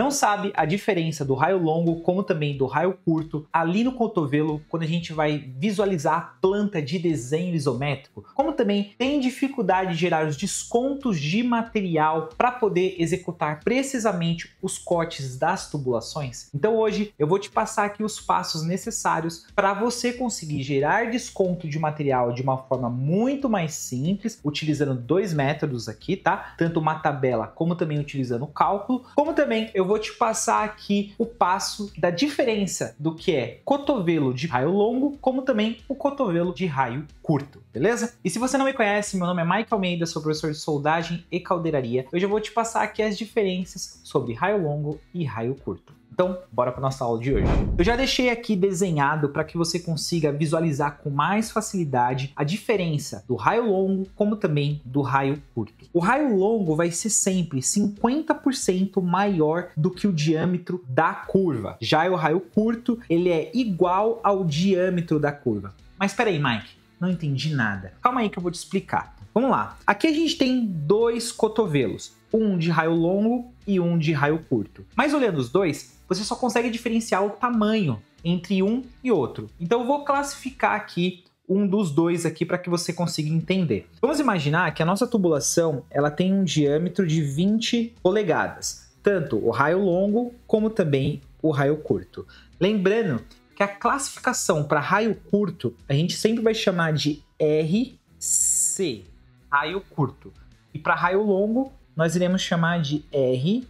não sabe a diferença do raio longo como também do raio curto ali no cotovelo quando a gente vai visualizar a planta de desenho isométrico, como também tem dificuldade de gerar os descontos de material para poder executar precisamente os cortes das tubulações. Então hoje eu vou te passar aqui os passos necessários para você conseguir gerar desconto de material de uma forma muito mais simples, utilizando dois métodos aqui, tá? Tanto uma tabela como também utilizando o cálculo, como também eu vou te passar aqui o passo da diferença do que é cotovelo de raio longo, como também o cotovelo de raio curto, beleza? E se você não me conhece, meu nome é Michael Almeida, sou professor de soldagem e caldeiraria. Hoje eu vou te passar aqui as diferenças sobre raio longo e raio curto. Então, bora para nossa aula de hoje. Eu já deixei aqui desenhado para que você consiga visualizar com mais facilidade a diferença do raio longo como também do raio curto. O raio longo vai ser sempre 50% maior do que o diâmetro da curva. Já o raio curto, ele é igual ao diâmetro da curva. Mas espera aí, Mike, não entendi nada. Calma aí que eu vou te explicar. Vamos lá. Aqui a gente tem dois cotovelos um de raio longo e um de raio curto. Mas olhando os dois, você só consegue diferenciar o tamanho entre um e outro. Então eu vou classificar aqui um dos dois aqui para que você consiga entender. Vamos imaginar que a nossa tubulação ela tem um diâmetro de 20 polegadas, tanto o raio longo como também o raio curto. Lembrando que a classificação para raio curto a gente sempre vai chamar de RC, raio curto, e para raio longo nós iremos chamar de RL,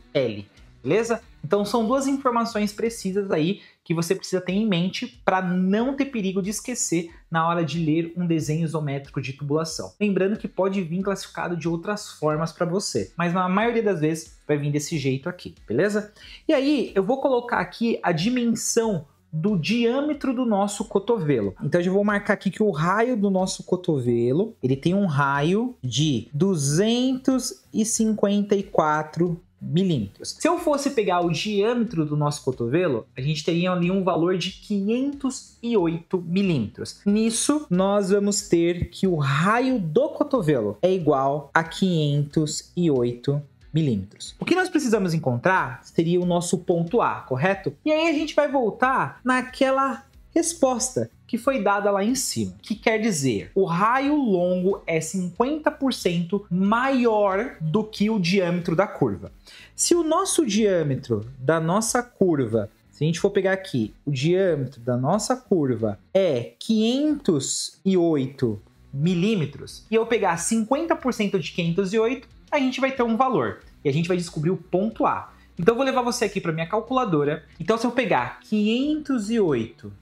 beleza? Então são duas informações precisas aí que você precisa ter em mente para não ter perigo de esquecer na hora de ler um desenho isométrico de tubulação. Lembrando que pode vir classificado de outras formas para você, mas na maioria das vezes vai vir desse jeito aqui, beleza? E aí eu vou colocar aqui a dimensão do diâmetro do nosso cotovelo. Então eu vou marcar aqui que o raio do nosso cotovelo, ele tem um raio de 254 milímetros. Se eu fosse pegar o diâmetro do nosso cotovelo, a gente teria ali um valor de 508 milímetros. Nisso, nós vamos ter que o raio do cotovelo é igual a 508 milímetros. O que nós precisamos encontrar seria o nosso ponto A, correto? E aí a gente vai voltar naquela resposta que foi dada lá em cima, que quer dizer o raio longo é 50% maior do que o diâmetro da curva. Se o nosso diâmetro da nossa curva, se a gente for pegar aqui, o diâmetro da nossa curva é 508 milímetros e eu pegar 50% de 508, a gente vai ter um valor e a gente vai descobrir o ponto A. Então eu vou levar você aqui para minha calculadora. Então se eu pegar 508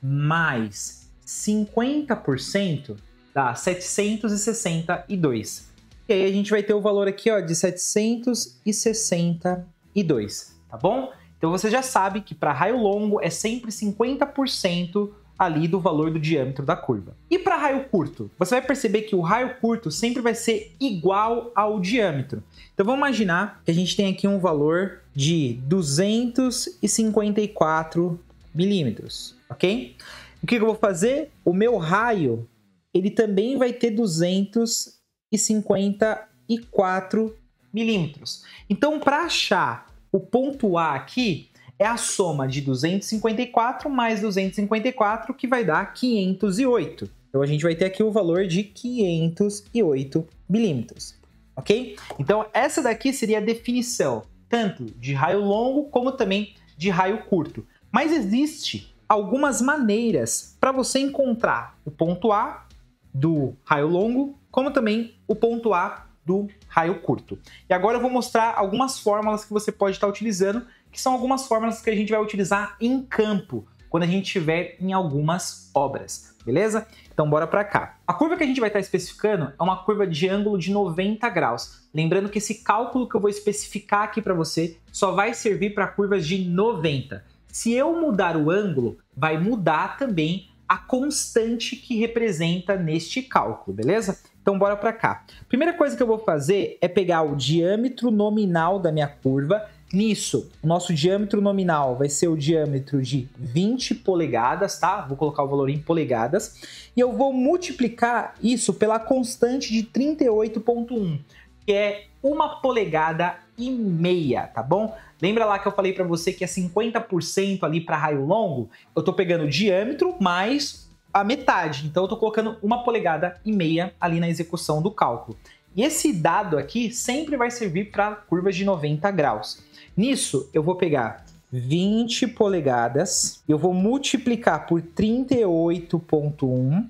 mais 50% dá 762. E aí a gente vai ter o valor aqui, ó, de 762, tá bom? Então você já sabe que para raio longo é sempre 50% ali do valor do diâmetro da curva. E para raio curto? Você vai perceber que o raio curto sempre vai ser igual ao diâmetro. Então vamos imaginar que a gente tem aqui um valor de 254 milímetros, ok? O que eu vou fazer? O meu raio, ele também vai ter 254 milímetros. Então para achar o ponto A aqui, é a soma de 254 mais 254, que vai dar 508. Então a gente vai ter aqui o valor de 508 milímetros, ok? Então essa daqui seria a definição tanto de raio longo como também de raio curto. Mas existe algumas maneiras para você encontrar o ponto A do raio longo, como também o ponto A do raio curto. E agora eu vou mostrar algumas fórmulas que você pode estar utilizando que são algumas fórmulas que a gente vai utilizar em campo, quando a gente estiver em algumas obras, beleza? Então bora para cá. A curva que a gente vai estar tá especificando é uma curva de ângulo de 90 graus. Lembrando que esse cálculo que eu vou especificar aqui para você só vai servir para curvas de 90. Se eu mudar o ângulo, vai mudar também a constante que representa neste cálculo, beleza? Então bora para cá. Primeira coisa que eu vou fazer é pegar o diâmetro nominal da minha curva Nisso, nosso diâmetro nominal vai ser o diâmetro de 20 polegadas, tá? Vou colocar o valor em polegadas. E eu vou multiplicar isso pela constante de 38.1, que é uma polegada e meia, tá bom? Lembra lá que eu falei para você que é 50% ali para raio longo? Eu tô pegando o diâmetro mais a metade, então eu tô colocando uma polegada e meia ali na execução do cálculo. E esse dado aqui sempre vai servir para curvas de 90 graus. Nisso, eu vou pegar 20 polegadas, eu vou multiplicar por 38,1.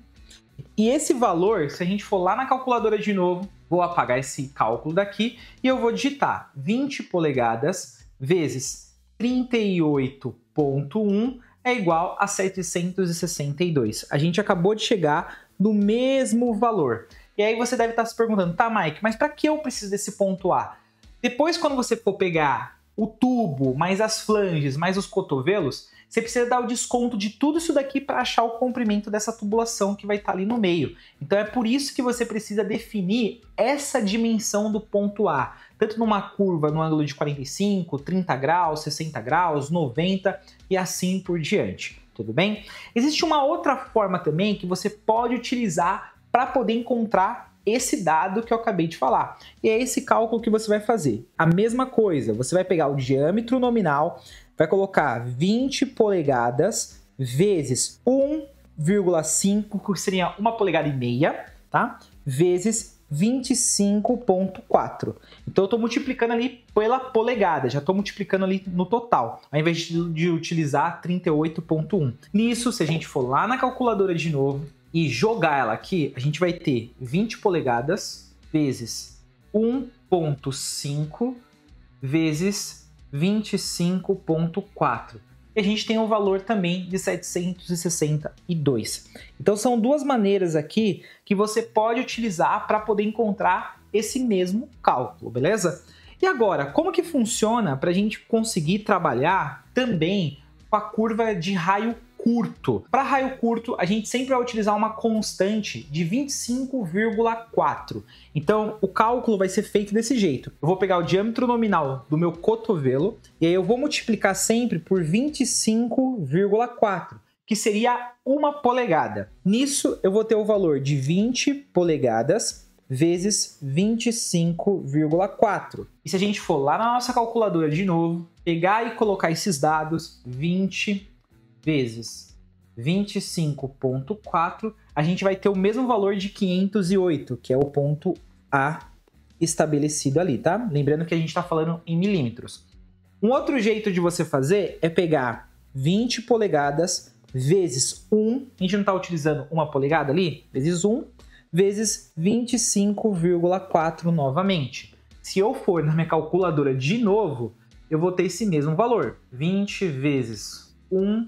E esse valor, se a gente for lá na calculadora de novo, vou apagar esse cálculo daqui e eu vou digitar 20 polegadas vezes 38,1 é igual a 762. A gente acabou de chegar no mesmo valor. E aí você deve estar se perguntando, tá, Mike, mas para que eu preciso desse ponto A? Depois, quando você for pegar o tubo, mais as flanges, mais os cotovelos, você precisa dar o desconto de tudo isso daqui para achar o comprimento dessa tubulação que vai estar tá ali no meio. Então é por isso que você precisa definir essa dimensão do ponto A, tanto numa curva no ângulo de 45, 30 graus, 60 graus, 90 e assim por diante. Tudo bem? Existe uma outra forma também que você pode utilizar para poder encontrar esse dado que eu acabei de falar. E é esse cálculo que você vai fazer. A mesma coisa, você vai pegar o diâmetro nominal, vai colocar 20 polegadas vezes 1,5, que seria uma polegada e meia, tá? Vezes 25.4. Então eu estou multiplicando ali pela polegada, já estou multiplicando ali no total, ao invés de utilizar 38.1. Nisso, se a gente for lá na calculadora de novo, e jogar ela aqui, a gente vai ter 20 polegadas vezes 1.5 vezes 25.4. E a gente tem um valor também de 762. Então são duas maneiras aqui que você pode utilizar para poder encontrar esse mesmo cálculo, beleza? E agora, como que funciona para a gente conseguir trabalhar também com a curva de raio curto. Para raio curto, a gente sempre vai utilizar uma constante de 25,4. Então, o cálculo vai ser feito desse jeito. Eu vou pegar o diâmetro nominal do meu cotovelo e aí eu vou multiplicar sempre por 25,4 que seria uma polegada. Nisso, eu vou ter o valor de 20 polegadas vezes 25,4. E se a gente for lá na nossa calculadora de novo, pegar e colocar esses dados, 20 vezes 25.4, a gente vai ter o mesmo valor de 508, que é o ponto A estabelecido ali, tá? Lembrando que a gente está falando em milímetros. Um outro jeito de você fazer é pegar 20 polegadas vezes 1, a gente não está utilizando uma polegada ali, vezes 1, vezes 25,4 novamente. Se eu for na minha calculadora de novo, eu vou ter esse mesmo valor, 20 vezes 1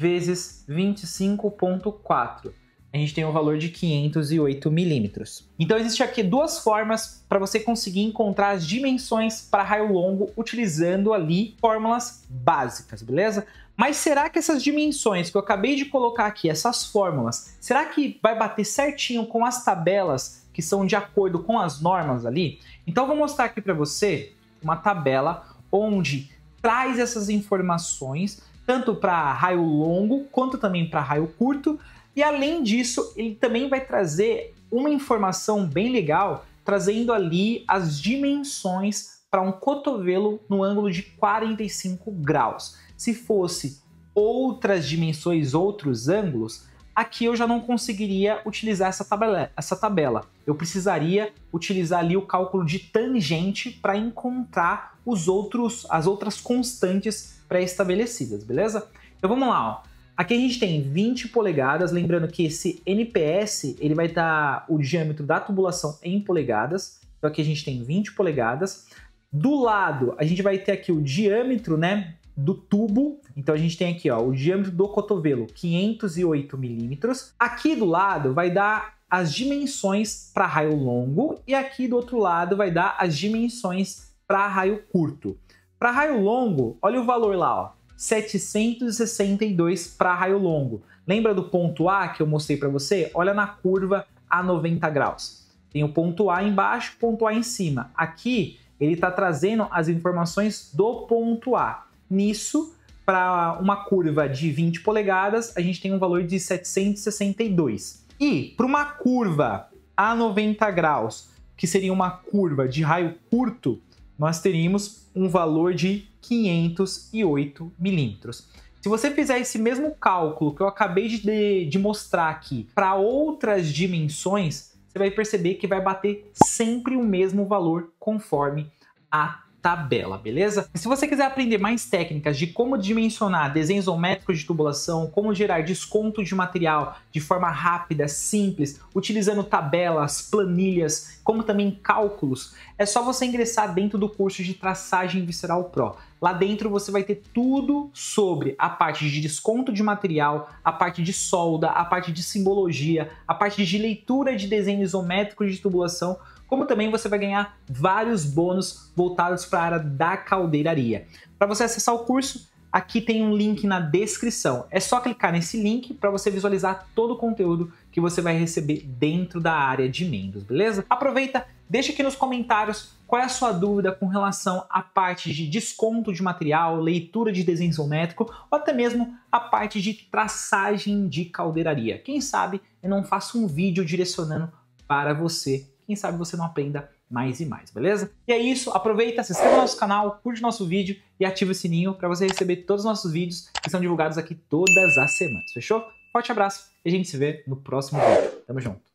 vezes 25.4. A gente tem o um valor de 508 milímetros. Então existe aqui duas formas para você conseguir encontrar as dimensões para raio longo utilizando ali fórmulas básicas, beleza? Mas será que essas dimensões que eu acabei de colocar aqui, essas fórmulas, será que vai bater certinho com as tabelas que são de acordo com as normas ali? Então eu vou mostrar aqui para você uma tabela onde traz essas informações tanto para raio longo quanto também para raio curto. E além disso, ele também vai trazer uma informação bem legal, trazendo ali as dimensões para um cotovelo no ângulo de 45 graus. Se fosse outras dimensões, outros ângulos, aqui eu já não conseguiria utilizar essa tabela. Essa tabela. Eu precisaria utilizar ali o cálculo de tangente para encontrar os outros, as outras constantes pré-estabelecidas, beleza? Então vamos lá, ó. Aqui a gente tem 20 polegadas, lembrando que esse NPS ele vai dar o diâmetro da tubulação em polegadas. Então aqui a gente tem 20 polegadas. Do lado, a gente vai ter aqui o diâmetro, né, do tubo. Então a gente tem aqui, ó, o diâmetro do cotovelo, 508 milímetros. Aqui do lado vai dar as dimensões para raio longo e aqui do outro lado vai dar as dimensões para raio curto. Para raio longo, olha o valor lá, ó, 762 para raio longo. Lembra do ponto A que eu mostrei para você? Olha na curva a 90 graus. Tem o ponto A embaixo, ponto A em cima. Aqui ele está trazendo as informações do ponto A. Nisso, para uma curva de 20 polegadas, a gente tem um valor de 762. E para uma curva a 90 graus, que seria uma curva de raio curto, nós teríamos um valor de 508 milímetros. Se você fizer esse mesmo cálculo que eu acabei de, de mostrar aqui para outras dimensões, você vai perceber que vai bater sempre o mesmo valor conforme a tabela, beleza? Se você quiser aprender mais técnicas de como dimensionar desenhos geométricos de tubulação, como gerar desconto de material de forma rápida, simples, utilizando tabelas, planilhas, como também cálculos, é só você ingressar dentro do curso de Traçagem Visceral Pro. Lá dentro você vai ter tudo sobre a parte de desconto de material, a parte de solda, a parte de simbologia, a parte de leitura de desenho isométrico de tubulação, como também você vai ganhar vários bônus voltados para a área da caldeiraria. Para você acessar o curso, aqui tem um link na descrição. É só clicar nesse link para você visualizar todo o conteúdo que você vai receber dentro da área de membros, beleza? Aproveita, deixa aqui nos comentários qual é a sua dúvida com relação à parte de desconto de material, leitura de desenho isométrico ou até mesmo a parte de traçagem de caldeiraria. Quem sabe eu não faço um vídeo direcionando para você quem sabe você não aprenda mais e mais, beleza? E é isso, aproveita, se inscreva no nosso canal, curte nosso vídeo e ativa o sininho para você receber todos os nossos vídeos que são divulgados aqui todas as semanas, fechou? Forte abraço e a gente se vê no próximo vídeo. Tamo junto!